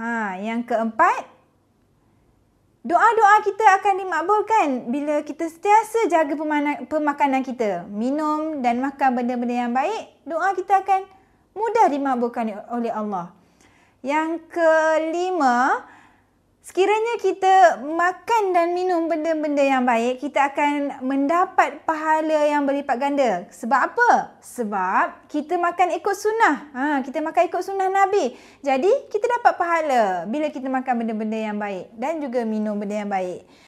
Ha, yang keempat, doa-doa kita akan dimakbulkan bila kita setiasa jaga pemakanan kita. Minum dan makan benda-benda yang baik, doa kita akan mudah dimakbulkan oleh Allah. Yang kelima, Sekiranya kita makan dan minum benda-benda yang baik, kita akan mendapat pahala yang berlipat ganda. Sebab apa? Sebab kita makan ikut sunnah. Ha, kita makan ikut sunnah Nabi. Jadi, kita dapat pahala bila kita makan benda-benda yang baik dan juga minum benda yang baik.